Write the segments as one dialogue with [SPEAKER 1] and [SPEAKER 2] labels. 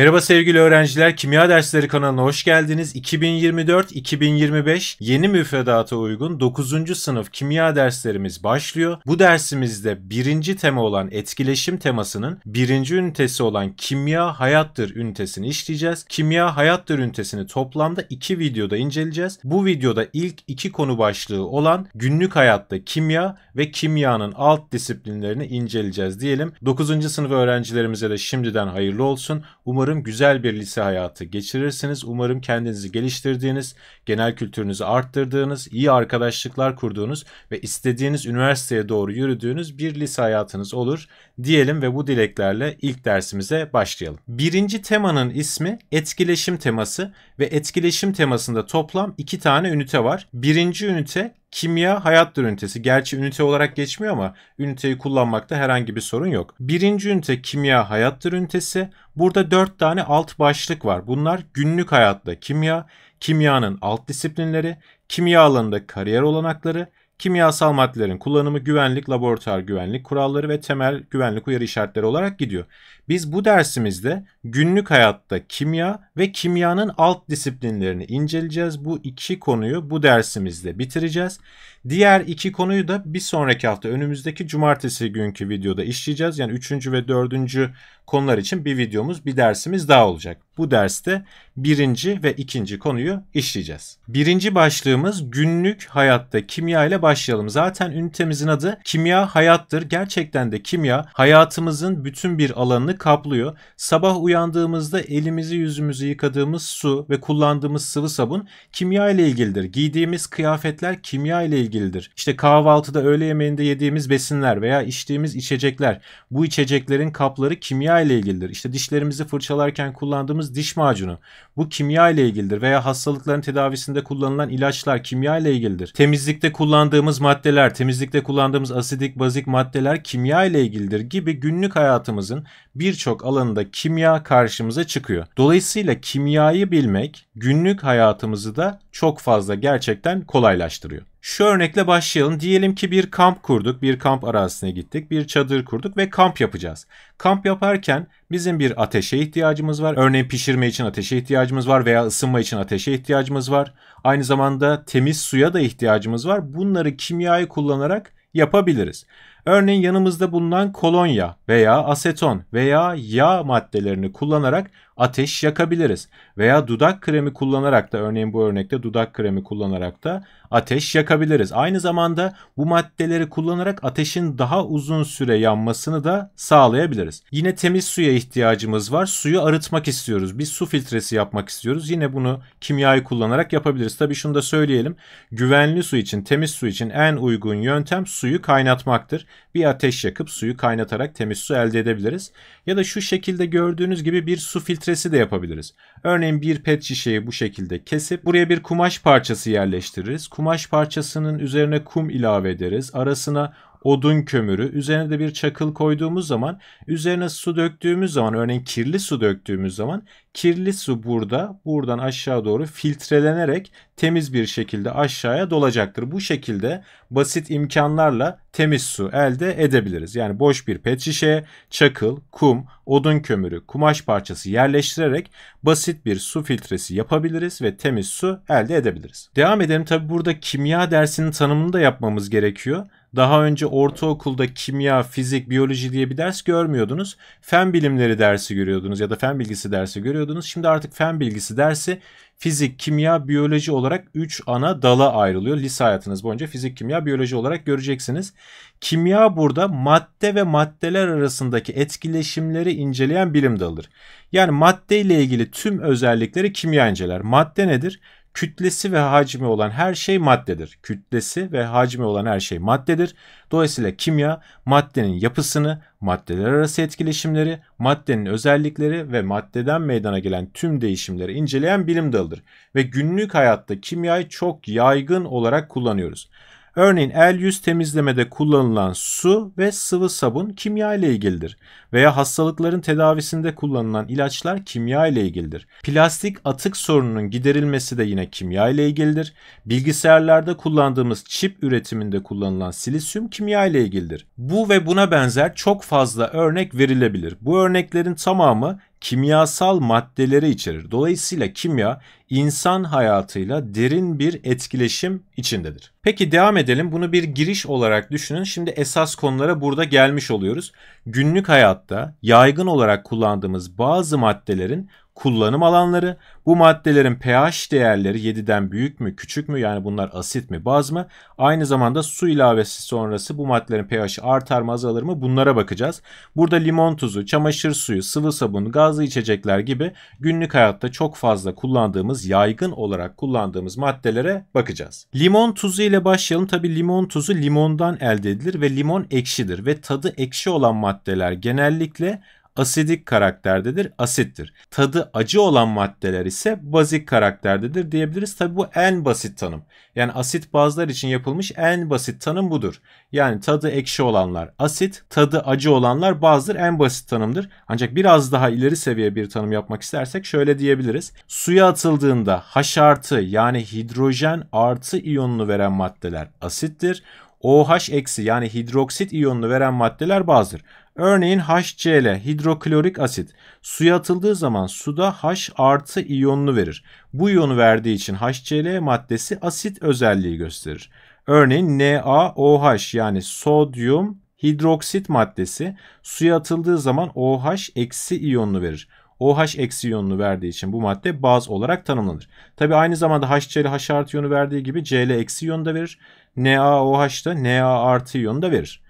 [SPEAKER 1] Merhaba sevgili öğrenciler, Kimya Dersleri kanalına hoş geldiniz. 2024-2025 yeni müfredata uygun 9. sınıf kimya derslerimiz başlıyor. Bu dersimizde birinci tema olan etkileşim temasının birinci ünitesi olan kimya hayattır ünitesini işleyeceğiz. Kimya hayattır ünitesini toplamda iki videoda inceleyeceğiz. Bu videoda ilk iki konu başlığı olan günlük hayatta kimya ve kimyanın alt disiplinlerini inceleyeceğiz diyelim. 9. sınıf öğrencilerimize de şimdiden hayırlı olsun. Umarım Umarım güzel bir lise hayatı geçirirsiniz. Umarım kendinizi geliştirdiğiniz, genel kültürünüzü arttırdığınız, iyi arkadaşlıklar kurduğunuz ve istediğiniz üniversiteye doğru yürüdüğünüz bir lise hayatınız olur diyelim ve bu dileklerle ilk dersimize başlayalım. Birinci temanın ismi etkileşim teması ve etkileşim temasında toplam iki tane ünite var. Birinci ünite Kimya hayat ünitesi. Gerçi ünite olarak geçmiyor ama üniteyi kullanmakta herhangi bir sorun yok. Birinci ünite kimya hayattır ünitesi. Burada dört tane alt başlık var. Bunlar günlük hayatta kimya, kimyanın alt disiplinleri, kimya alanında kariyer olanakları, kimyasal maddelerin kullanımı, güvenlik, laboratuvar güvenlik kuralları ve temel güvenlik uyarı işaretleri olarak gidiyor. Biz bu dersimizde günlük hayatta kimya ve kimyanın alt disiplinlerini inceleyeceğiz. Bu iki konuyu bu dersimizde bitireceğiz. Diğer iki konuyu da bir sonraki hafta önümüzdeki cumartesi günkü videoda işleyeceğiz. Yani üçüncü ve dördüncü konular için bir videomuz, bir dersimiz daha olacak. Bu derste birinci ve ikinci konuyu işleyeceğiz. Birinci başlığımız günlük hayatta kimya ile başlayalım. Zaten ünitemizin adı kimya hayattır. Gerçekten de kimya hayatımızın bütün bir alanını alanı kaplıyor. Sabah uyandığımızda elimizi yüzümüzü yıkadığımız su ve kullandığımız sıvı sabun kimya ile ilgilidir. Giydiğimiz kıyafetler kimya ile ilgilidir. İşte kahvaltıda öğle yemeğinde yediğimiz besinler veya içtiğimiz içecekler bu içeceklerin kapları kimya ile ilgilidir. İşte dişlerimizi fırçalarken kullandığımız diş macunu bu kimya ile ilgilidir veya hastalıkların tedavisinde kullanılan ilaçlar kimya ile ilgilidir. Temizlikte kullandığımız maddeler, temizlikte kullandığımız asidik, bazik maddeler kimya ile ilgilidir gibi günlük hayatımızın birçok alanında kimya karşımıza çıkıyor. Dolayısıyla kimyayı bilmek günlük hayatımızı da çok fazla gerçekten kolaylaştırıyor. Şu örnekle başlayalım. Diyelim ki bir kamp kurduk, bir kamp arazisine gittik, bir çadır kurduk ve kamp yapacağız. Kamp yaparken bizim bir ateşe ihtiyacımız var. Örneğin pişirme için ateşe ihtiyacımız var veya ısınma için ateşe ihtiyacımız var. Aynı zamanda temiz suya da ihtiyacımız var. Bunları kimyayı kullanarak yapabiliriz. Örneğin yanımızda bulunan kolonya veya aseton veya yağ maddelerini kullanarak ateş yakabiliriz. Veya dudak kremi kullanarak da örneğin bu örnekte dudak kremi kullanarak da ateş yakabiliriz. Aynı zamanda bu maddeleri kullanarak ateşin daha uzun süre yanmasını da sağlayabiliriz. Yine temiz suya ihtiyacımız var. Suyu arıtmak istiyoruz. Bir su filtresi yapmak istiyoruz. Yine bunu kimyayı kullanarak yapabiliriz. Tabii şunu da söyleyelim. Güvenli su için, temiz su için en uygun yöntem suyu kaynatmaktır. Bir ateş yakıp suyu kaynatarak temiz su elde edebiliriz. Ya da şu şekilde gördüğünüz gibi bir su filtresi filtresi de yapabiliriz. Örneğin bir pet şişeyi bu şekilde kesip buraya bir kumaş parçası yerleştiririz. Kumaş parçasının üzerine kum ilave ederiz. Arasına odun kömürü, üzerine de bir çakıl koyduğumuz zaman, üzerine su döktüğümüz zaman, örneğin kirli su döktüğümüz zaman kirli su burada, buradan aşağı doğru filtrelenerek temiz bir şekilde aşağıya dolacaktır. Bu şekilde basit imkanlarla temiz su elde edebiliriz. Yani boş bir pet şişeye çakıl, kum, odun kömürü, kumaş parçası yerleştirerek basit bir su filtresi yapabiliriz ve temiz su elde edebiliriz. Devam edelim. Tabi burada kimya dersinin tanımını da yapmamız gerekiyor. Daha önce ortaokulda kimya, fizik, biyoloji diye bir ders görmüyordunuz. Fen bilimleri dersi görüyordunuz ya da fen bilgisi dersi görüyordunuz. Şimdi artık fen bilgisi dersi fizik, kimya, biyoloji olarak 3 ana dala ayrılıyor. Lise hayatınız boyunca fizik, kimya, biyoloji olarak göreceksiniz. Kimya burada madde ve maddeler arasındaki etkileşimleri inceleyen bilim dalıdır. Yani madde ile ilgili tüm özellikleri kimya inceler. Madde nedir? kütlesi ve hacmi olan her şey maddedir. Kütlesi ve hacmi olan her şey maddedir. Dolayısıyla kimya maddenin yapısını, maddeler arası etkileşimleri, maddenin özellikleri ve maddeden meydana gelen tüm değişimleri inceleyen bilim dalıdır. Ve günlük hayatta kimyayı çok yaygın olarak kullanıyoruz. Örneğin el yüz temizlemede kullanılan su ve sıvı sabun kimya ile ilgilidir veya hastalıkların tedavisinde kullanılan ilaçlar kimya ile ilgilidir. Plastik atık sorununun giderilmesi de yine kimya ile ilgilidir. Bilgisayarlarda kullandığımız çip üretiminde kullanılan silisyum kimya ile ilgilidir. Bu ve buna benzer çok fazla örnek verilebilir. Bu örneklerin tamamı kimyasal maddeleri içerir. Dolayısıyla kimya insan hayatıyla derin bir etkileşim içindedir. Peki devam edelim. Bunu bir giriş olarak düşünün. Şimdi esas konulara burada gelmiş oluyoruz. Günlük hayatta yaygın olarak kullandığımız bazı maddelerin kullanım alanları, bu maddelerin pH değerleri 7'den büyük mü küçük mü yani bunlar asit mi baz mı? Aynı zamanda su ilavesi sonrası bu maddelerin pH'i artar mı azalır mı bunlara bakacağız. Burada limon tuzu, çamaşır suyu, sıvı sabun, gazlı içecekler gibi günlük hayatta çok fazla kullandığımız yaygın olarak kullandığımız maddelere bakacağız. Limon tuzu ile başlayalım. Tabi limon tuzu limondan elde edilir ve limon ekşidir ve tadı ekşi olan maddeler genellikle asidik karakterdedir, asittir. Tadı acı olan maddeler ise bazik karakterdedir diyebiliriz. Tabi bu en basit tanım. Yani asit bazlar için yapılmış en basit tanım budur. Yani tadı ekşi olanlar asit, tadı acı olanlar bazdır en basit tanımdır. Ancak biraz daha ileri seviye bir tanım yapmak istersek şöyle diyebiliriz. Suya atıldığında H artı yani hidrojen artı iyonunu veren maddeler asittir. OH eksi yani hidroksit iyonunu veren maddeler bazdır. Örneğin HCl hidroklorik asit suya atıldığı zaman suda H artı iyonunu verir. Bu iyonu verdiği için HCl maddesi asit özelliği gösterir. Örneğin NaOH yani sodyum hidroksit maddesi suya atıldığı zaman OH eksi iyonunu verir. OH eksi iyonunu verdiği için bu madde baz olarak tanımlanır. Tabi aynı zamanda HCl H artı iyonu verdiği gibi Cl eksi iyonu da verir. NaOH da Na artı iyonu da verir.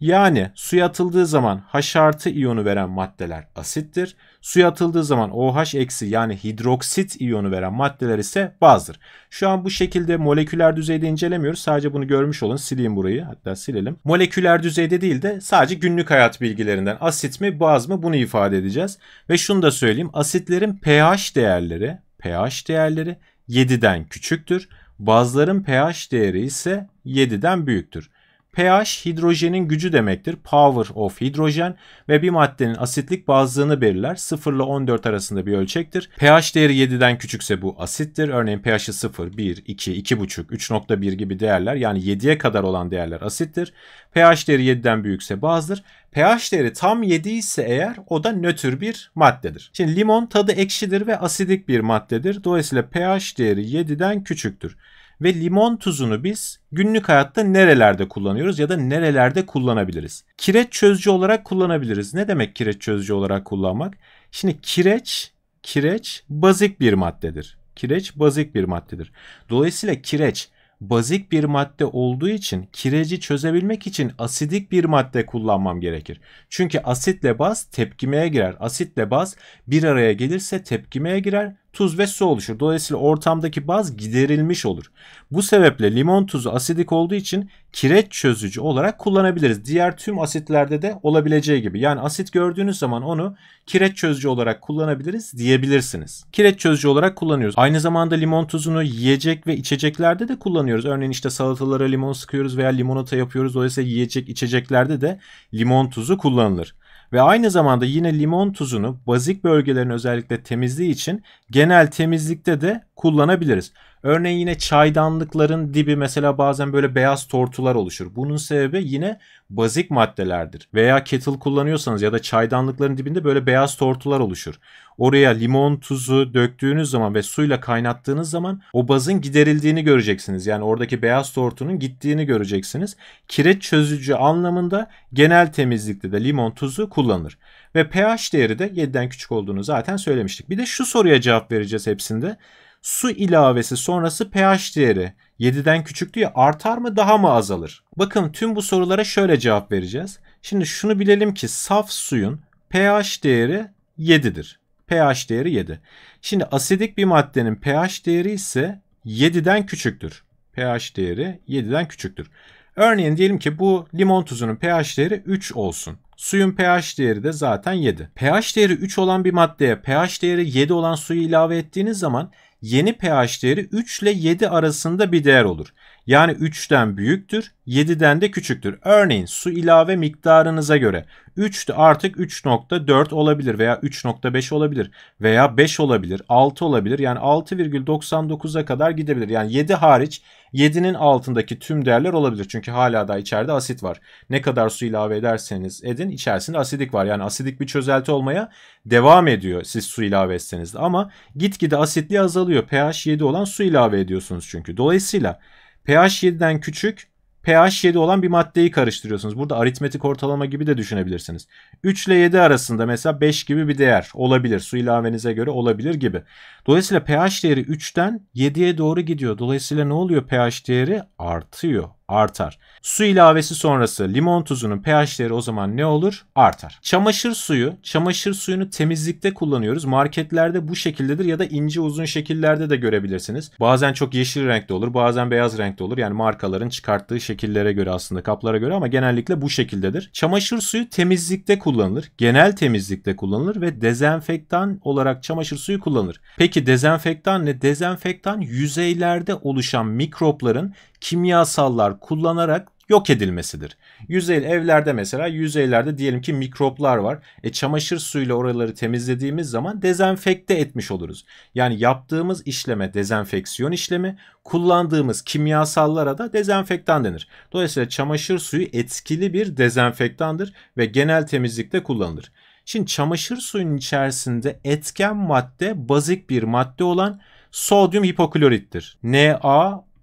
[SPEAKER 1] Yani suya atıldığı zaman H artı iyonu veren maddeler asittir. Suya atıldığı zaman OH eksi yani hidroksit iyonu veren maddeler ise bazdır. Şu an bu şekilde moleküler düzeyde incelemiyoruz. Sadece bunu görmüş olun. Sileyim burayı. Hatta silelim. Moleküler düzeyde değil de sadece günlük hayat bilgilerinden asit mi baz mı bunu ifade edeceğiz. Ve şunu da söyleyeyim. Asitlerin pH değerleri pH değerleri 7'den küçüktür. Bazların pH değeri ise 7'den büyüktür pH hidrojenin gücü demektir. Power of hidrojen ve bir maddenin asitlik bazlığını belirler. 0 ile 14 arasında bir ölçektir. pH değeri 7'den küçükse bu asittir. Örneğin pH'i 0, 1, 2, 2,5, 3,1 gibi değerler yani 7'ye kadar olan değerler asittir. pH değeri 7'den büyükse bazdır. pH değeri tam 7 ise eğer o da nötr bir maddedir. Şimdi limon tadı ekşidir ve asidik bir maddedir. Dolayısıyla pH değeri 7'den küçüktür. Ve limon tuzunu biz günlük hayatta nerelerde kullanıyoruz ya da nerelerde kullanabiliriz? Kireç çözücü olarak kullanabiliriz. Ne demek kireç çözücü olarak kullanmak? Şimdi kireç, kireç bazik bir maddedir. Kireç bazik bir maddedir. Dolayısıyla kireç bazik bir madde olduğu için kireci çözebilmek için asidik bir madde kullanmam gerekir. Çünkü asitle baz tepkimeye girer. Asitle baz bir araya gelirse tepkimeye girer tuz ve su oluşur. Dolayısıyla ortamdaki baz giderilmiş olur. Bu sebeple limon tuzu asidik olduğu için kireç çözücü olarak kullanabiliriz. Diğer tüm asitlerde de olabileceği gibi. Yani asit gördüğünüz zaman onu kireç çözücü olarak kullanabiliriz diyebilirsiniz. Kireç çözücü olarak kullanıyoruz. Aynı zamanda limon tuzunu yiyecek ve içeceklerde de kullanıyoruz. Örneğin işte salatalara limon sıkıyoruz veya limonata yapıyoruz. Dolayısıyla yiyecek içeceklerde de limon tuzu kullanılır ve aynı zamanda yine limon tuzunu bazik bölgelerin özellikle temizliği için genel temizlikte de kullanabiliriz. Örneğin yine çaydanlıkların dibi mesela bazen böyle beyaz tortular oluşur. Bunun sebebi yine bazik maddelerdir. Veya kettle kullanıyorsanız ya da çaydanlıkların dibinde böyle beyaz tortular oluşur. Oraya limon tuzu döktüğünüz zaman ve suyla kaynattığınız zaman o bazın giderildiğini göreceksiniz. Yani oradaki beyaz tortunun gittiğini göreceksiniz. Kireç çözücü anlamında genel temizlikte de limon tuzu kullanılır. Ve pH değeri de 7'den küçük olduğunu zaten söylemiştik. Bir de şu soruya cevap vereceğiz hepsinde su ilavesi sonrası pH değeri 7'den küçük diye artar mı daha mı azalır? Bakın tüm bu sorulara şöyle cevap vereceğiz. Şimdi şunu bilelim ki saf suyun pH değeri 7'dir. pH değeri 7. Şimdi asidik bir maddenin pH değeri ise 7'den küçüktür. pH değeri 7'den küçüktür. Örneğin diyelim ki bu limon tuzunun pH değeri 3 olsun. Suyun pH değeri de zaten 7. pH değeri 3 olan bir maddeye pH değeri 7 olan suyu ilave ettiğiniz zaman yeni pH değeri 3 ile 7 arasında bir değer olur. Yani 3'ten büyüktür, 7'den de küçüktür. Örneğin su ilave miktarınıza göre 3 de artık 3.4 olabilir veya 3.5 olabilir veya 5 olabilir, 6 olabilir. Yani 6,99'a kadar gidebilir. Yani 7 hariç 7'nin altındaki tüm değerler olabilir. Çünkü hala da içeride asit var. Ne kadar su ilave ederseniz edin içerisinde asidik var. Yani asidik bir çözelti olmaya devam ediyor siz su ilave etseniz de. Ama gitgide asitliği azalıyor. pH 7 olan su ilave ediyorsunuz çünkü. Dolayısıyla pH 7'den küçük pH 7 olan bir maddeyi karıştırıyorsunuz. Burada aritmetik ortalama gibi de düşünebilirsiniz. 3 ile 7 arasında mesela 5 gibi bir değer olabilir. Su ilavenize göre olabilir gibi. Dolayısıyla pH değeri 3'ten 7'ye doğru gidiyor. Dolayısıyla ne oluyor pH değeri? Artıyor artar. Su ilavesi sonrası limon tuzunun pH değeri o zaman ne olur? Artar. Çamaşır suyu, çamaşır suyunu temizlikte kullanıyoruz. Marketlerde bu şekildedir ya da ince uzun şekillerde de görebilirsiniz. Bazen çok yeşil renkte olur, bazen beyaz renkte olur. Yani markaların çıkarttığı şekillere göre aslında kaplara göre ama genellikle bu şekildedir. Çamaşır suyu temizlikte kullanılır. Genel temizlikte kullanılır ve dezenfektan olarak çamaşır suyu kullanılır. Peki dezenfektan ne? Dezenfektan yüzeylerde oluşan mikropların kimyasallar kullanarak yok edilmesidir. Yüzey evlerde mesela yüzeylerde diyelim ki mikroplar var. E çamaşır suyuyla oraları temizlediğimiz zaman dezenfekte etmiş oluruz. Yani yaptığımız işleme dezenfeksiyon işlemi, kullandığımız kimyasallara da dezenfektan denir. Dolayısıyla çamaşır suyu etkili bir dezenfektandır ve genel temizlikte kullanılır. Şimdi çamaşır suyunun içerisinde etken madde bazik bir madde olan sodyum hipoklorittir. Na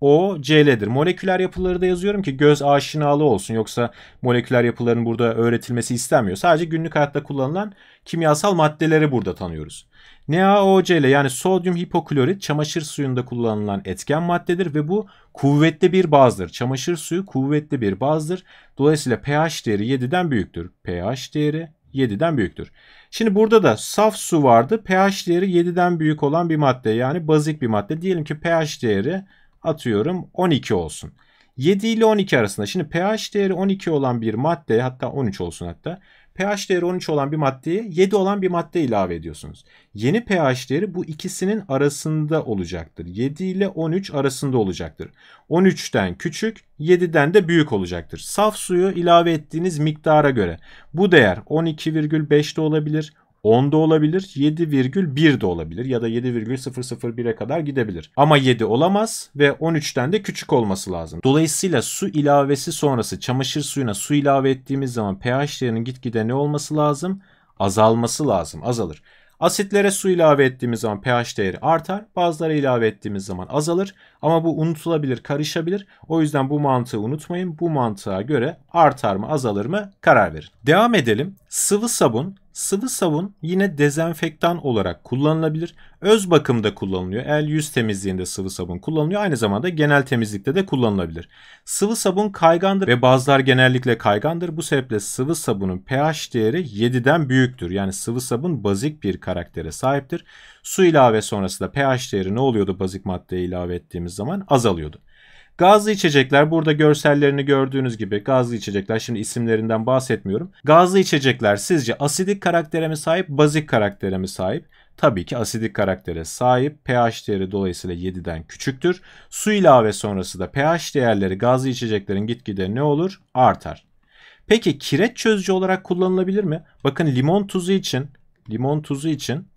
[SPEAKER 1] o, CL'dir. Moleküler yapıları da yazıyorum ki göz aşinalı olsun. Yoksa moleküler yapıların burada öğretilmesi istenmiyor. Sadece günlük hayatta kullanılan kimyasal maddeleri burada tanıyoruz. NaOCl yani sodyum hipoklorit çamaşır suyunda kullanılan etken maddedir ve bu kuvvetli bir bazdır. Çamaşır suyu kuvvetli bir bazdır. Dolayısıyla pH değeri 7'den büyüktür. pH değeri 7'den büyüktür. Şimdi burada da saf su vardı. pH değeri 7'den büyük olan bir madde yani bazik bir madde. Diyelim ki pH değeri atıyorum 12 olsun. 7 ile 12 arasında şimdi pH değeri 12 olan bir madde hatta 13 olsun hatta pH değeri 13 olan bir maddeye 7 olan bir madde ilave ediyorsunuz. Yeni pH değeri bu ikisinin arasında olacaktır. 7 ile 13 arasında olacaktır. 13'ten küçük, 7'den de büyük olacaktır. Saf suyu ilave ettiğiniz miktara göre bu değer 12,5 de olabilir, 10 da olabilir, 7,1 de olabilir ya da 7,001'e kadar gidebilir. Ama 7 olamaz ve 13'ten de küçük olması lazım. Dolayısıyla su ilavesi sonrası çamaşır suyuna su ilave ettiğimiz zaman pH değerinin gitgide ne olması lazım? Azalması lazım, azalır. Asitlere su ilave ettiğimiz zaman pH değeri artar. Bazılara ilave ettiğimiz zaman azalır. Ama bu unutulabilir, karışabilir. O yüzden bu mantığı unutmayın. Bu mantığa göre artar mı, azalır mı karar verin. Devam edelim. Sıvı sabun Sıvı savun yine dezenfektan olarak kullanılabilir. Öz bakımda kullanılıyor. El yüz temizliğinde sıvı sabun kullanılıyor. Aynı zamanda genel temizlikte de kullanılabilir. Sıvı sabun kaygandır ve bazılar genellikle kaygandır. Bu sebeple sıvı sabunun pH değeri 7'den büyüktür. Yani sıvı sabun bazik bir karaktere sahiptir. Su ilave sonrasında pH değeri ne oluyordu bazik maddeye ilave ettiğimiz zaman? Azalıyordu. Gazlı içecekler burada görsellerini gördüğünüz gibi gazlı içecekler şimdi isimlerinden bahsetmiyorum. Gazlı içecekler sizce asidik karaktere mi sahip bazik karaktere mi sahip? Tabii ki asidik karaktere sahip pH değeri dolayısıyla 7'den küçüktür. Su ilave sonrası da pH değerleri gazlı içeceklerin gitgide ne olur? Artar. Peki kireç çözücü olarak kullanılabilir mi? Bakın limon tuzu için limon tuzu için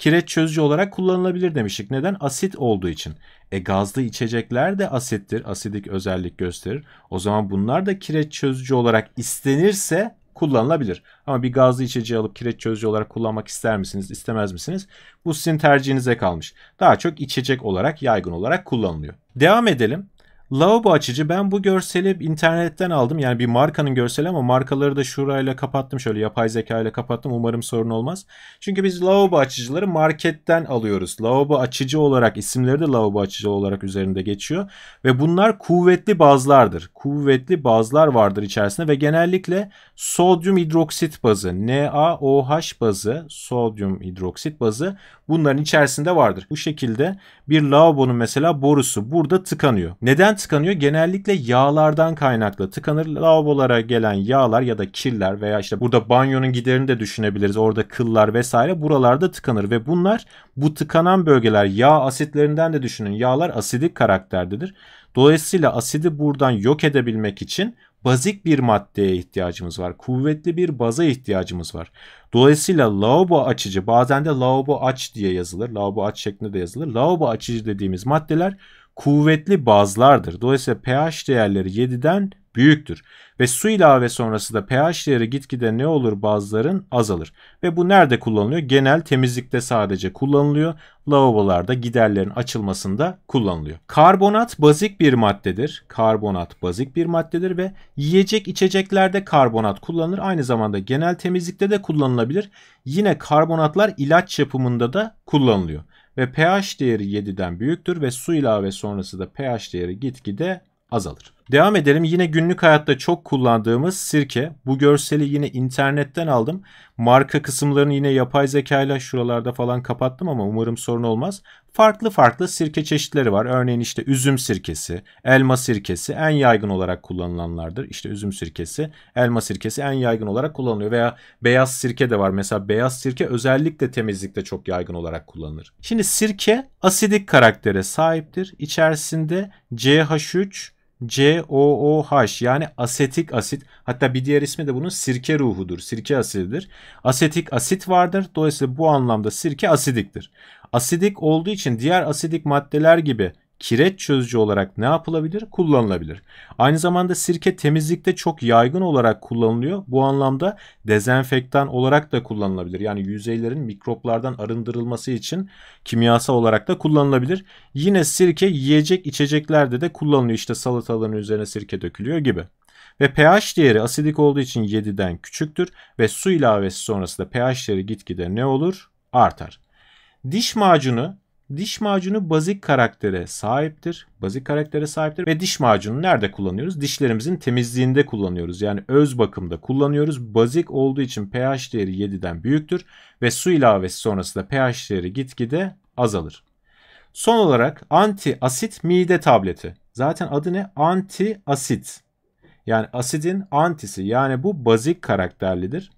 [SPEAKER 1] kireç çözücü olarak kullanılabilir demiştik. Neden? Asit olduğu için. E gazlı içecekler de asittir. Asidik özellik gösterir. O zaman bunlar da kireç çözücü olarak istenirse kullanılabilir. Ama bir gazlı içeceği alıp kireç çözücü olarak kullanmak ister misiniz, istemez misiniz? Bu sizin tercihinize kalmış. Daha çok içecek olarak, yaygın olarak kullanılıyor. Devam edelim. Lavabo açıcı. Ben bu görseli internetten aldım. Yani bir markanın görseli ama markaları da şurayla kapattım. Şöyle yapay zeka ile kapattım. Umarım sorun olmaz. Çünkü biz lavabo açıcıları marketten alıyoruz. Lavabo açıcı olarak isimleri de lavabo açıcı olarak üzerinde geçiyor. Ve bunlar kuvvetli bazlardır. Kuvvetli bazlar vardır içerisinde ve genellikle sodyum hidroksit bazı, NaOH bazı, sodyum hidroksit bazı bunların içerisinde vardır. Bu şekilde bir lavabonun mesela borusu burada tıkanıyor. Neden tıkanıyor? Genellikle yağlardan kaynaklı tıkanır. Lavabolara gelen yağlar ya da kirler veya işte burada banyonun giderini de düşünebiliriz. Orada kıllar vesaire buralarda tıkanır ve bunlar bu tıkanan bölgeler yağ asitlerinden de düşünün. Yağlar asidik karakterdedir. Dolayısıyla asidi buradan yok edebilmek için bazik bir maddeye ihtiyacımız var. Kuvvetli bir baza ihtiyacımız var. Dolayısıyla lavabo açıcı bazen de lavabo aç diye yazılır. Lavabo aç şeklinde de yazılır. Lavabo açıcı dediğimiz maddeler kuvvetli bazlardır. Dolayısıyla pH değerleri 7'den büyüktür. Ve su ilave sonrası da pH değeri gitgide ne olur bazların azalır. Ve bu nerede kullanılıyor? Genel temizlikte sadece kullanılıyor. Lavabolarda giderlerin açılmasında kullanılıyor. Karbonat bazik bir maddedir. Karbonat bazik bir maddedir ve yiyecek içeceklerde karbonat kullanılır. Aynı zamanda genel temizlikte de kullanılabilir. Yine karbonatlar ilaç yapımında da kullanılıyor ve pH değeri 7'den büyüktür ve su ilave sonrası da pH değeri gitgide azalır. Devam edelim. Yine günlük hayatta çok kullandığımız sirke. Bu görseli yine internetten aldım. Marka kısımlarını yine yapay zeka ile şuralarda falan kapattım ama umarım sorun olmaz. Farklı farklı sirke çeşitleri var. Örneğin işte üzüm sirkesi, elma sirkesi en yaygın olarak kullanılanlardır. İşte üzüm sirkesi, elma sirkesi en yaygın olarak kullanılıyor. Veya beyaz sirke de var. Mesela beyaz sirke özellikle temizlikte çok yaygın olarak kullanılır. Şimdi sirke asidik karaktere sahiptir. İçerisinde CH3 COOH yani asetik asit hatta bir diğer ismi de bunun sirke ruhudur. Sirke asididir. Asetik asit vardır. Dolayısıyla bu anlamda sirke asidiktir. Asidik olduğu için diğer asidik maddeler gibi kireç çözücü olarak ne yapılabilir? Kullanılabilir. Aynı zamanda sirke temizlikte çok yaygın olarak kullanılıyor. Bu anlamda dezenfektan olarak da kullanılabilir. Yani yüzeylerin mikroplardan arındırılması için kimyasal olarak da kullanılabilir. Yine sirke yiyecek içeceklerde de kullanılıyor. İşte salataların üzerine sirke dökülüyor gibi ve pH değeri asidik olduğu için 7'den küçüktür ve su ilavesi sonrasında pH değeri gitgide ne olur? Artar. Diş macunu Diş macunu bazik karaktere sahiptir. Bazik karaktere sahiptir ve diş macunu nerede kullanıyoruz? Dişlerimizin temizliğinde kullanıyoruz. Yani öz bakımda kullanıyoruz. Bazik olduğu için pH değeri 7'den büyüktür ve su ilavesi sonrasında pH değeri gitgide azalır. Son olarak anti asit mide tableti. Zaten adı ne? Anti asit. Yani asidin antisi yani bu bazik karakterlidir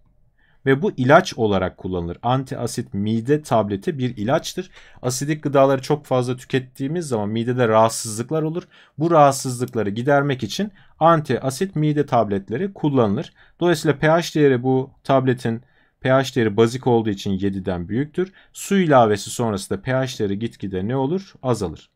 [SPEAKER 1] ve bu ilaç olarak kullanılır. Antiasit mide tableti bir ilaçtır. Asidik gıdaları çok fazla tükettiğimiz zaman midede rahatsızlıklar olur. Bu rahatsızlıkları gidermek için antiasit mide tabletleri kullanılır. Dolayısıyla pH değeri bu tabletin pH değeri bazik olduğu için 7'den büyüktür. Su ilavesi sonrası da pH değeri gitgide ne olur? Azalır.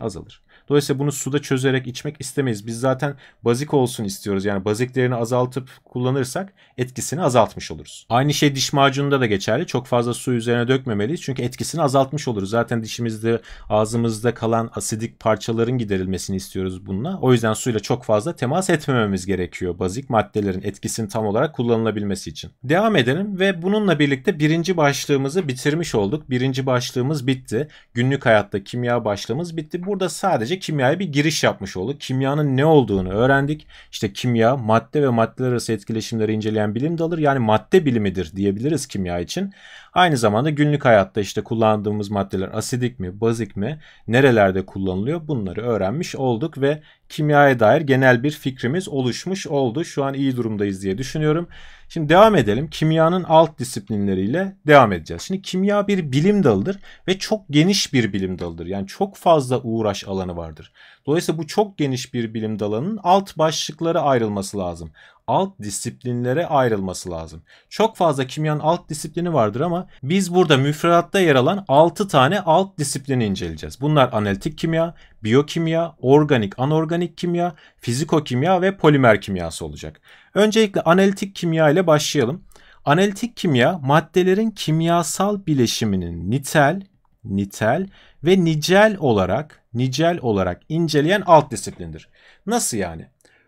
[SPEAKER 1] Azalır. Dolayısıyla bunu suda çözerek içmek istemeyiz. Biz zaten bazik olsun istiyoruz. Yani baziklerini azaltıp kullanırsak etkisini azaltmış oluruz. Aynı şey diş macununda da geçerli. Çok fazla su üzerine dökmemeliyiz. Çünkü etkisini azaltmış oluruz. Zaten dişimizde, ağzımızda kalan asidik parçaların giderilmesini istiyoruz bununla. O yüzden suyla çok fazla temas etmememiz gerekiyor bazik maddelerin etkisini tam olarak kullanılabilmesi için. Devam edelim ve bununla birlikte birinci başlığımızı bitirmiş olduk. Birinci başlığımız bitti. Günlük hayatta kimya başlığımız bitti. Burada sadece kimyaya bir giriş yapmış olduk. Kimyanın ne olduğunu öğrendik. İşte kimya madde ve maddeler arası etkileşimleri inceleyen bilim dalı yani madde bilimidir diyebiliriz kimya için. Aynı zamanda günlük hayatta işte kullandığımız maddeler asidik mi, bazik mi, nerelerde kullanılıyor bunları öğrenmiş olduk ve kimyaya dair genel bir fikrimiz oluşmuş oldu. Şu an iyi durumdayız diye düşünüyorum. Şimdi devam edelim. Kimyanın alt disiplinleriyle devam edeceğiz. Şimdi kimya bir bilim dalıdır ve çok geniş bir bilim dalıdır. Yani çok fazla uğraş alanı vardır. Dolayısıyla bu çok geniş bir bilim dalının alt başlıkları ayrılması lazım alt disiplinlere ayrılması lazım. Çok fazla kimyanın alt disiplini vardır ama biz burada müfredatta yer alan 6 tane alt disiplini inceleyeceğiz. Bunlar analitik kimya, biyokimya, organik, anorganik kimya, fizikokimya ve polimer kimyası olacak. Öncelikle analitik kimya ile başlayalım. Analitik kimya maddelerin kimyasal bileşiminin nitel, nitel ve nicel olarak nicel olarak inceleyen alt disiplindir. Nasıl yani?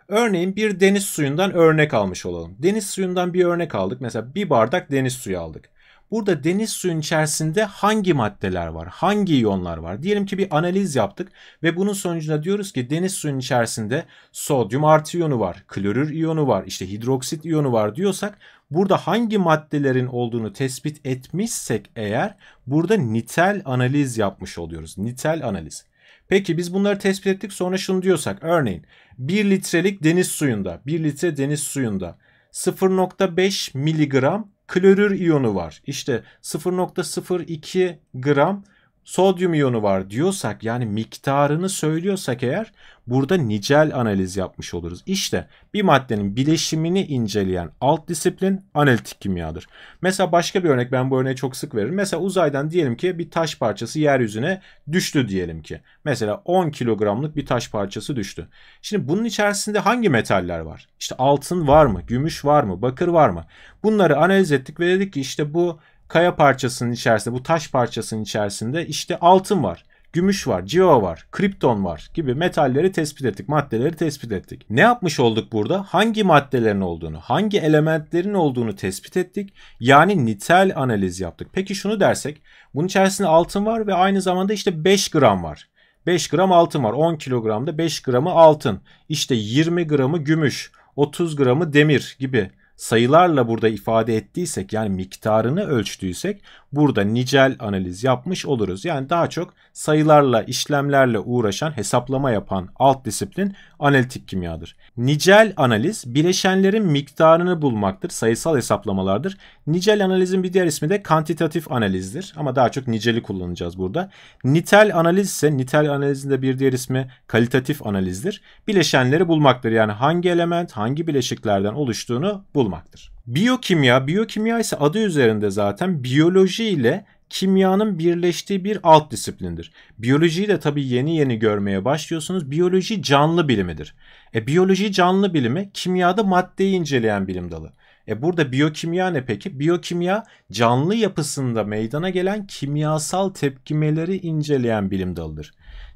[SPEAKER 1] Örneğin bir deniz suyundan örnek almış olalım. Deniz suyundan bir örnek aldık. Mesela bir bardak deniz suyu aldık. Burada deniz suyun içerisinde hangi maddeler var? Hangi iyonlar var? Diyelim ki bir analiz yaptık ve bunun sonucunda diyoruz ki deniz suyun içerisinde sodyum artı iyonu var, klorür iyonu var, işte hidroksit iyonu var diyorsak burada hangi maddelerin olduğunu tespit etmişsek eğer burada nitel analiz yapmış oluyoruz. Nitel analiz. Peki biz bunları tespit ettik sonra şunu diyorsak örneğin 1 litrelik deniz suyunda 1 litre deniz suyunda 0.5 miligram klorür iyonu var. İşte 0.02 gram sodyum iyonu var diyorsak yani miktarını söylüyorsak eğer burada nicel analiz yapmış oluruz. İşte bir maddenin bileşimini inceleyen alt disiplin analitik kimyadır. Mesela başka bir örnek ben bu örneği çok sık veririm. Mesela uzaydan diyelim ki bir taş parçası yeryüzüne düştü diyelim ki. Mesela 10 kilogramlık bir taş parçası düştü. Şimdi bunun içerisinde hangi metaller var? İşte altın var mı? Gümüş var mı? Bakır var mı? Bunları analiz ettik ve dedik ki işte bu kaya parçasının içerisinde bu taş parçasının içerisinde işte altın var gümüş var, civa var, kripton var gibi metalleri tespit ettik, maddeleri tespit ettik. Ne yapmış olduk burada? Hangi maddelerin olduğunu, hangi elementlerin olduğunu tespit ettik. Yani nitel analiz yaptık. Peki şunu dersek, bunun içerisinde altın var ve aynı zamanda işte 5 gram var. 5 gram altın var. 10 kilogramda 5 gramı altın. İşte 20 gramı gümüş, 30 gramı demir gibi sayılarla burada ifade ettiysek yani miktarını ölçtüysek burada nicel analiz yapmış oluruz. Yani daha çok sayılarla işlemlerle uğraşan hesaplama yapan alt disiplin analitik kimyadır. Nicel analiz bileşenlerin miktarını bulmaktır. Sayısal hesaplamalardır. Nicel analizin bir diğer ismi de kantitatif analizdir. Ama daha çok niceli kullanacağız burada. Nitel analiz ise nitel analizinde bir diğer ismi kalitatif analizdir. Bileşenleri bulmaktır. Yani hangi element hangi bileşiklerden oluştuğunu bulmak olmaktır. Biyokimya, biyokimya ise adı üzerinde zaten biyoloji ile kimyanın birleştiği bir alt disiplindir. Biyolojiyi de tabii yeni yeni görmeye başlıyorsunuz. Biyoloji canlı bilimidir. E biyoloji canlı bilimi kimyada maddeyi inceleyen bilim dalı. E burada biyokimya ne peki? Biyokimya canlı yapısında meydana gelen kimyasal tepkimeleri inceleyen bilim dalıdır.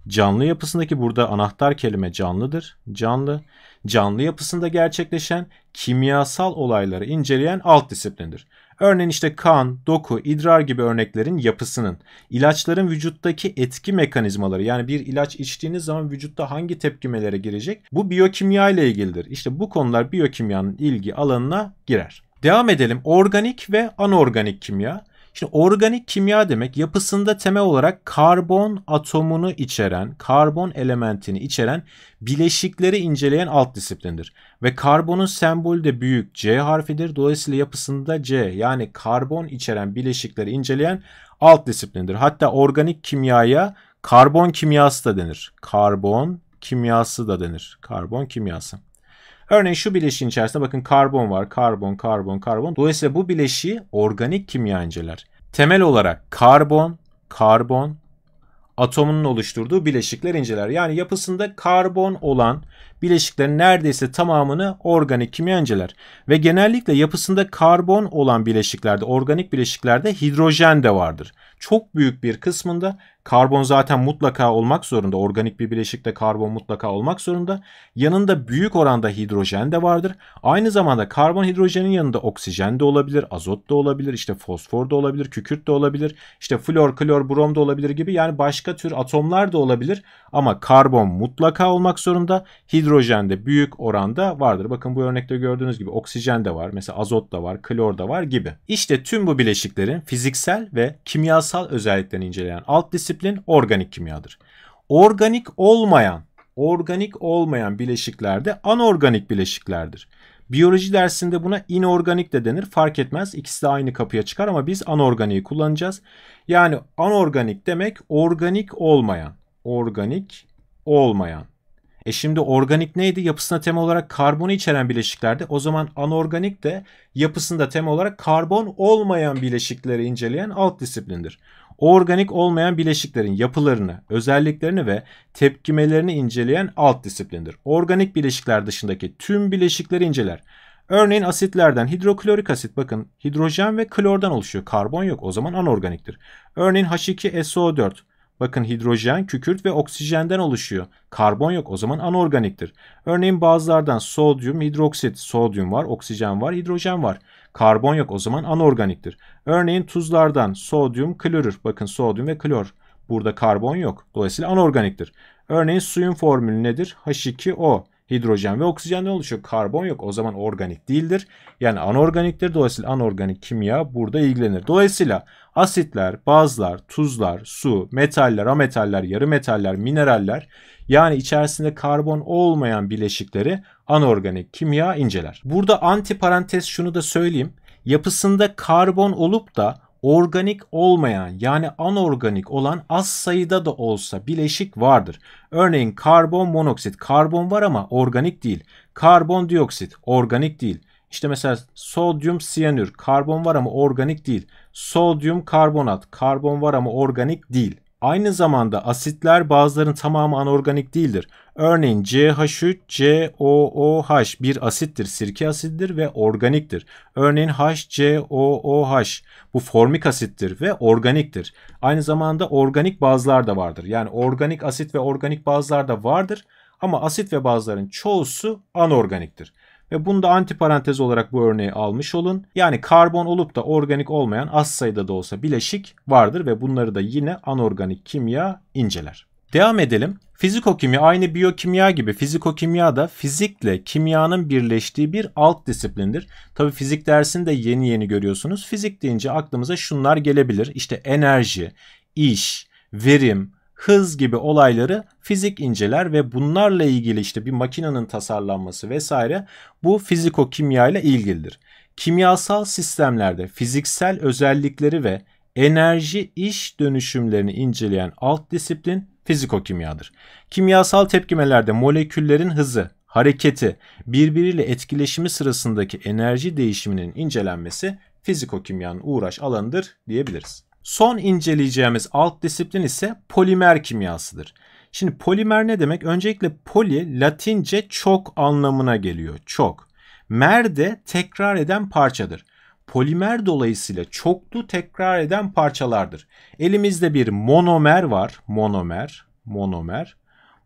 [SPEAKER 1] Canlı yapısındaki burada anahtar kelime canlıdır. Canlı. Canlı yapısında gerçekleşen kimyasal olayları inceleyen alt disiplindir. Örneğin işte kan, doku, idrar gibi örneklerin yapısının, ilaçların vücuttaki etki mekanizmaları yani bir ilaç içtiğiniz zaman vücutta hangi tepkimelere girecek bu biyokimya ile ilgilidir. İşte bu konular biyokimyanın ilgi alanına girer. Devam edelim. Organik ve anorganik kimya. Şimdi organik kimya demek yapısında temel olarak karbon atomunu içeren, karbon elementini içeren bileşikleri inceleyen alt disiplindir. Ve karbonun sembolü de büyük C harfidir. Dolayısıyla yapısında C yani karbon içeren bileşikleri inceleyen alt disiplindir. Hatta organik kimyaya karbon kimyası da denir. Karbon kimyası da denir. Karbon kimyası. Örneğin şu bileşiğin içerisinde bakın karbon var. Karbon, karbon, karbon. Dolayısıyla bu bileşiği organik kimya inceler. Temel olarak karbon, karbon, atomunun oluşturduğu bileşikler inceler. Yani yapısında karbon olan bileşiklerin neredeyse tamamını organik kimyonceler ve genellikle yapısında karbon olan bileşiklerde, organik bileşiklerde hidrojen de vardır. Çok büyük bir kısmında karbon zaten mutlaka olmak zorunda. Organik bir bileşikte karbon mutlaka olmak zorunda. Yanında büyük oranda hidrojen de vardır. Aynı zamanda karbon hidrojenin yanında oksijen de olabilir, azot da olabilir, işte fosfor da olabilir, kükürt de olabilir, işte flor, klor, brom da olabilir gibi yani başka tür atomlar da olabilir. Ama karbon mutlaka olmak zorunda. hidro hidrojen de büyük oranda vardır. Bakın bu örnekte gördüğünüz gibi oksijen de var. Mesela azot da var, klor da var gibi. İşte tüm bu bileşiklerin fiziksel ve kimyasal özelliklerini inceleyen alt disiplin organik kimyadır. Organik olmayan, organik olmayan bileşikler de anorganik bileşiklerdir. Biyoloji dersinde buna inorganik de denir. Fark etmez. İkisi de aynı kapıya çıkar ama biz anorganiği kullanacağız. Yani anorganik demek organik olmayan. Organik olmayan. E şimdi organik neydi? Yapısına tema olarak karbonu içeren bileşiklerdi. O zaman anorganik de yapısında tema olarak karbon olmayan bileşikleri inceleyen alt disiplindir. Organik olmayan bileşiklerin yapılarını, özelliklerini ve tepkimelerini inceleyen alt disiplindir. Organik bileşikler dışındaki tüm bileşikleri inceler. Örneğin asitlerden hidroklorik asit bakın hidrojen ve klordan oluşuyor. Karbon yok o zaman anorganiktir. Örneğin H2SO4 Bakın hidrojen, kükürt ve oksijenden oluşuyor. Karbon yok o zaman anorganiktir. Örneğin bazılardan sodyum, hidroksit, sodyum var, oksijen var, hidrojen var. Karbon yok o zaman anorganiktir. Örneğin tuzlardan sodyum, klorür. Bakın sodyum ve klor. Burada karbon yok. Dolayısıyla anorganiktir. Örneğin suyun formülü nedir? H2O hidrojen ve oksijen ne oluşuyor? Karbon yok. O zaman organik değildir. Yani anorganiktir. Dolayısıyla anorganik kimya burada ilgilenir. Dolayısıyla asitler, bazlar, tuzlar, su, metaller, ametaller, yarı metaller, mineraller yani içerisinde karbon olmayan bileşikleri anorganik kimya inceler. Burada anti parantez şunu da söyleyeyim. Yapısında karbon olup da organik olmayan yani anorganik olan az sayıda da olsa bileşik vardır. Örneğin karbon monoksit karbon var ama organik değil. Karbon dioksit organik değil. İşte mesela sodyum siyanür karbon var ama organik değil. Sodyum karbonat karbon var ama organik değil. Aynı zamanda asitler bazılarının tamamı anorganik değildir. Örneğin CH3, COOH bir asittir, sirke asittir ve organiktir. Örneğin HCOOH bu formik asittir ve organiktir. Aynı zamanda organik bazlar da vardır. Yani organik asit ve organik bazlar da vardır ama asit ve bazların çoğusu anorganiktir. Ve bunu da antiparantez olarak bu örneği almış olun. Yani karbon olup da organik olmayan az sayıda da olsa bileşik vardır ve bunları da yine anorganik kimya inceler. Devam edelim. Fizikokimya aynı biyokimya gibi fizikokimya da fizikle kimyanın birleştiği bir alt disiplindir. Tabi fizik dersini de yeni yeni görüyorsunuz. Fizik deyince aklımıza şunlar gelebilir. İşte enerji, iş, verim, hız gibi olayları fizik inceler ve bunlarla ilgili işte bir makinenin tasarlanması vesaire bu fiziko kimya ile ilgilidir. Kimyasal sistemlerde fiziksel özellikleri ve enerji iş dönüşümlerini inceleyen alt disiplin fiziko kimyadır. Kimyasal tepkimelerde moleküllerin hızı, hareketi, birbiriyle etkileşimi sırasındaki enerji değişiminin incelenmesi fiziko kimyanın uğraş alanıdır diyebiliriz. Son inceleyeceğimiz alt disiplin ise polimer kimyasıdır. Şimdi polimer ne demek? Öncelikle poli latince çok anlamına geliyor. Çok. Mer de tekrar eden parçadır. Polimer dolayısıyla çoklu tekrar eden parçalardır. Elimizde bir monomer var. Monomer, monomer.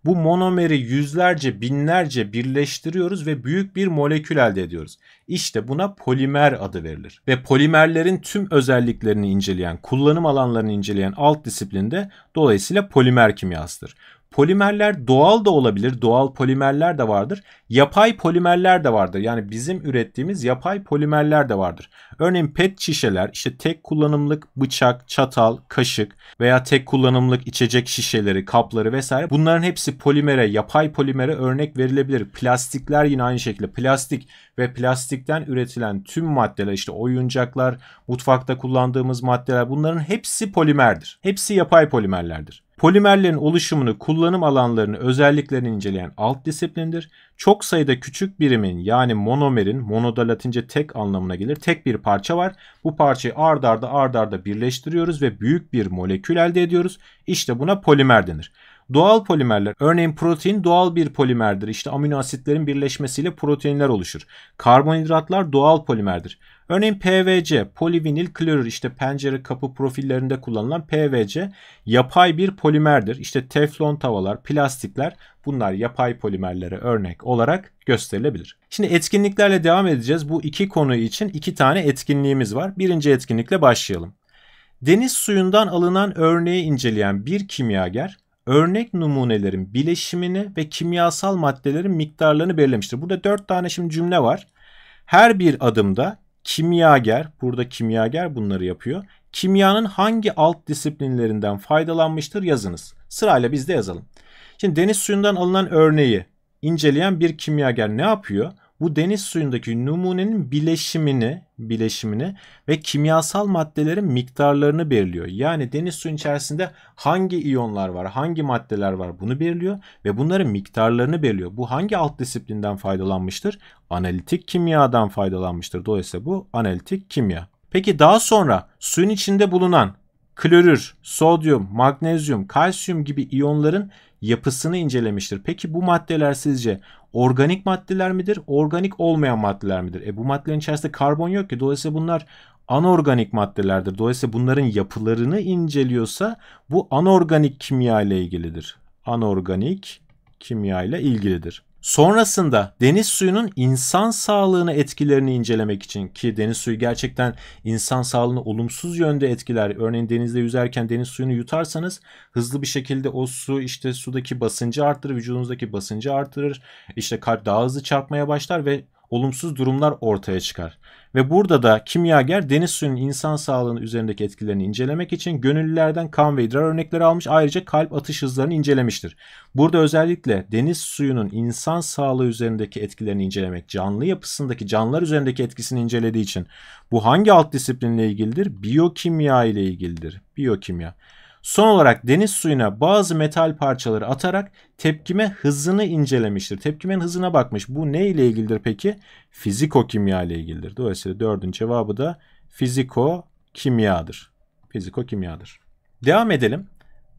[SPEAKER 1] Bu monomeri yüzlerce, binlerce birleştiriyoruz ve büyük bir molekül elde ediyoruz. İşte buna polimer adı verilir. Ve polimerlerin tüm özelliklerini inceleyen, kullanım alanlarını inceleyen alt disiplinde dolayısıyla polimer kimyasıdır. Polimerler doğal da olabilir. Doğal polimerler de vardır. Yapay polimerler de vardır. Yani bizim ürettiğimiz yapay polimerler de vardır. Örneğin pet şişeler, işte tek kullanımlık bıçak, çatal, kaşık veya tek kullanımlık içecek şişeleri, kapları vesaire. Bunların hepsi polimere, yapay polimere örnek verilebilir. Plastikler yine aynı şekilde. Plastik ve plastikten üretilen tüm maddeler işte oyuncaklar, mutfakta kullandığımız maddeler bunların hepsi polimerdir. Hepsi yapay polimerlerdir. Polimerlerin oluşumunu, kullanım alanlarını, özelliklerini inceleyen alt disiplindir. Çok sayıda küçük birimin yani monomerin, mono latince tek anlamına gelir. Tek bir parça var. Bu parçayı ardarda, ardarda birleştiriyoruz ve büyük bir molekül elde ediyoruz. İşte buna polimer denir. Doğal polimerler. Örneğin protein doğal bir polimerdir. İşte amino asitlerin birleşmesiyle proteinler oluşur. Karbonhidratlar doğal polimerdir. Örneğin PVC, polivinil klorür işte pencere kapı profillerinde kullanılan PVC yapay bir polimerdir. İşte teflon tavalar, plastikler bunlar yapay polimerlere örnek olarak gösterilebilir. Şimdi etkinliklerle devam edeceğiz. Bu iki konu için iki tane etkinliğimiz var. Birinci etkinlikle başlayalım. Deniz suyundan alınan örneği inceleyen bir kimyager örnek numunelerin bileşimini ve kimyasal maddelerin miktarlarını belirlemiştir. Burada dört tane şimdi cümle var. Her bir adımda kimyager, burada kimyager bunları yapıyor. Kimyanın hangi alt disiplinlerinden faydalanmıştır yazınız. Sırayla biz de yazalım. Şimdi deniz suyundan alınan örneği inceleyen bir kimyager ne yapıyor? bu deniz suyundaki numunenin bileşimini, bileşimini ve kimyasal maddelerin miktarlarını belirliyor. Yani deniz suyun içerisinde hangi iyonlar var, hangi maddeler var bunu belirliyor ve bunların miktarlarını belirliyor. Bu hangi alt disiplinden faydalanmıştır? Analitik kimyadan faydalanmıştır. Dolayısıyla bu analitik kimya. Peki daha sonra suyun içinde bulunan klorür, sodyum, magnezyum, kalsiyum gibi iyonların yapısını incelemiştir. Peki bu maddeler sizce organik maddeler midir? Organik olmayan maddeler midir? E bu maddelerin içerisinde karbon yok ki. Dolayısıyla bunlar anorganik maddelerdir. Dolayısıyla bunların yapılarını inceliyorsa bu anorganik kimya ile ilgilidir. Anorganik kimya ile ilgilidir. Sonrasında deniz suyunun insan sağlığını etkilerini incelemek için ki deniz suyu gerçekten insan sağlığını olumsuz yönde etkiler. Örneğin denizde yüzerken deniz suyunu yutarsanız hızlı bir şekilde o su işte sudaki basıncı arttırır, vücudunuzdaki basıncı arttırır. İşte kalp daha hızlı çarpmaya başlar ve olumsuz durumlar ortaya çıkar. Ve burada da kimyager deniz suyunun insan sağlığının üzerindeki etkilerini incelemek için gönüllülerden kan ve idrar örnekleri almış ayrıca kalp atış hızlarını incelemiştir. Burada özellikle deniz suyunun insan sağlığı üzerindeki etkilerini incelemek, canlı yapısındaki canlılar üzerindeki etkisini incelediği için bu hangi alt disiplinle ilgilidir? Biyokimya ile ilgilidir. Biyokimya. Son olarak deniz suyuna bazı metal parçaları atarak tepkime hızını incelemiştir. Tepkimenin hızına bakmış. Bu ne ile ilgilidir peki? Fiziko kimya ile ilgilidir. Dolayısıyla dördün cevabı da fiziko kimyadır. Fiziko kimyadır. Devam edelim.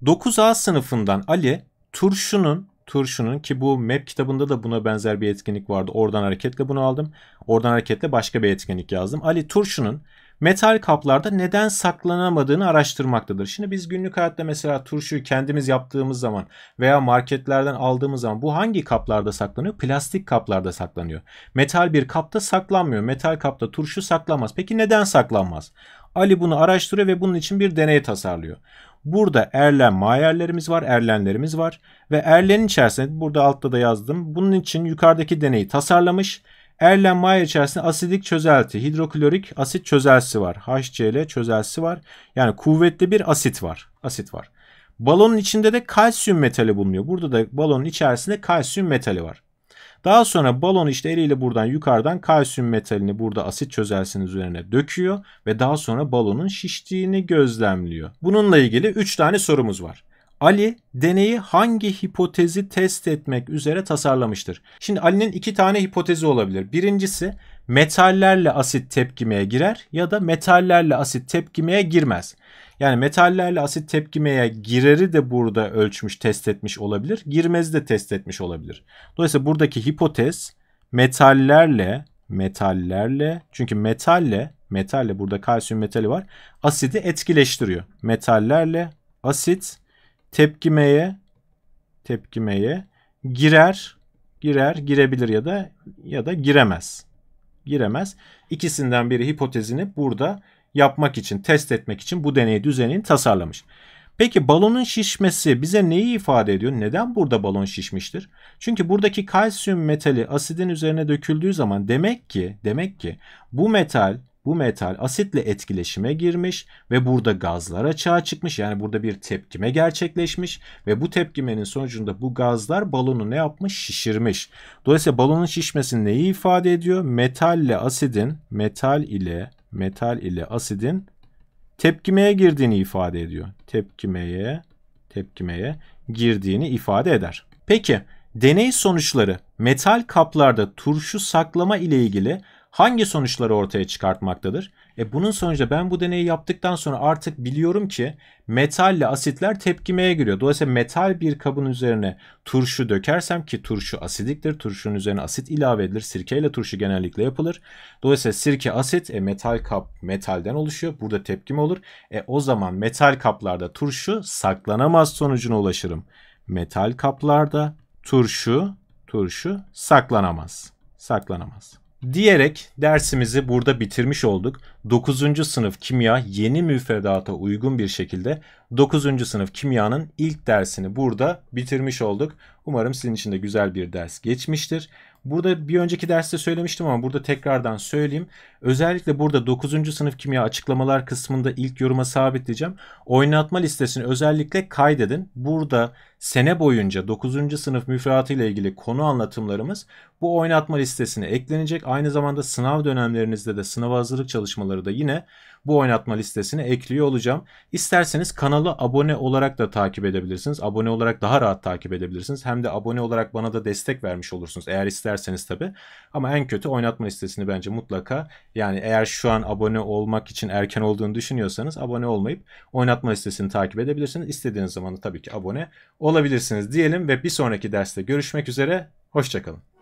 [SPEAKER 1] 9A sınıfından Ali turşunun turşunun ki bu map kitabında da buna benzer bir etkinlik vardı. Oradan hareketle bunu aldım. Oradan hareketle başka bir etkinlik yazdım. Ali turşunun metal kaplarda neden saklanamadığını araştırmaktadır. Şimdi biz günlük hayatta mesela turşuyu kendimiz yaptığımız zaman veya marketlerden aldığımız zaman bu hangi kaplarda saklanıyor? Plastik kaplarda saklanıyor. Metal bir kapta saklanmıyor. Metal kapta turşu saklanmaz. Peki neden saklanmaz? Ali bunu araştırıyor ve bunun için bir deney tasarlıyor. Burada erlen mayerlerimiz var, erlenlerimiz var ve erlenin içerisinde burada altta da yazdım. Bunun için yukarıdaki deneyi tasarlamış Erlenmeyer içerisinde asidik çözelti, hidroklorik asit çözelsi var. HCl çözelsi var. Yani kuvvetli bir asit var. Asit var. Balonun içinde de kalsiyum metali bulunuyor. Burada da balonun içerisinde kalsiyum metali var. Daha sonra balon işte eliyle buradan yukarıdan kalsiyum metalini burada asit çözelsinin üzerine döküyor ve daha sonra balonun şiştiğini gözlemliyor. Bununla ilgili 3 tane sorumuz var. Ali deneyi hangi hipotezi test etmek üzere tasarlamıştır? Şimdi Ali'nin iki tane hipotezi olabilir. Birincisi metallerle asit tepkimeye girer ya da metallerle asit tepkimeye girmez. Yani metallerle asit tepkimeye gireri de burada ölçmüş, test etmiş olabilir. Girmezi de test etmiş olabilir. Dolayısıyla buradaki hipotez metallerle metallerle çünkü metalle metalle burada kalsiyum metali var. Asidi etkileştiriyor. Metallerle asit tepkimeye tepkimeye girer girer girebilir ya da ya da giremez. Giremez. İkisinden biri hipotezini burada yapmak için, test etmek için bu deney düzenini tasarlamış. Peki balonun şişmesi bize neyi ifade ediyor? Neden burada balon şişmiştir? Çünkü buradaki kalsiyum metali asidin üzerine döküldüğü zaman demek ki demek ki bu metal bu metal asitle etkileşime girmiş ve burada gazlar açığa çıkmış. Yani burada bir tepkime gerçekleşmiş ve bu tepkimenin sonucunda bu gazlar balonu ne yapmış? Şişirmiş. Dolayısıyla balonun şişmesi neyi ifade ediyor? Metalle asidin, metal ile metal ile asidin tepkimeye girdiğini ifade ediyor. Tepkimeye tepkimeye girdiğini ifade eder. Peki deney sonuçları metal kaplarda turşu saklama ile ilgili hangi sonuçları ortaya çıkartmaktadır? E bunun sonucunda ben bu deneyi yaptıktan sonra artık biliyorum ki metalle asitler tepkimeye giriyor. Dolayısıyla metal bir kabın üzerine turşu dökersem ki turşu asidiktir. Turşunun üzerine asit ilave edilir. Sirkeyle turşu genellikle yapılır. Dolayısıyla sirke asit, e, metal kap metalden oluşuyor. Burada tepkime olur. E o zaman metal kaplarda turşu saklanamaz sonucuna ulaşırım. Metal kaplarda turşu turşu saklanamaz. Saklanamaz. Diyerek dersimizi burada bitirmiş olduk. 9. sınıf kimya yeni müfredata uygun bir şekilde 9. sınıf kimyanın ilk dersini burada bitirmiş olduk. Umarım sizin için de güzel bir ders geçmiştir. Burada bir önceki derste söylemiştim ama burada tekrardan söyleyeyim. Özellikle burada 9. sınıf kimya açıklamalar kısmında ilk yoruma sabitleyeceğim. Oynatma listesini özellikle kaydedin. Burada sene boyunca 9. sınıf müfredatı ile ilgili konu anlatımlarımız bu oynatma listesine eklenecek. Aynı zamanda sınav dönemlerinizde de sınav hazırlık çalışmaları da yine bu oynatma listesine ekliyor olacağım. İsterseniz kanalı abone olarak da takip edebilirsiniz. Abone olarak daha rahat takip edebilirsiniz. Hem de abone olarak bana da destek vermiş olursunuz eğer isterseniz tabi. Ama en kötü oynatma listesini bence mutlaka yani eğer şu an abone olmak için erken olduğunu düşünüyorsanız abone olmayıp oynatma listesini takip edebilirsiniz. İstediğiniz zaman da tabii ki abone olabilirsiniz diyelim ve bir sonraki derste görüşmek üzere. Hoşçakalın.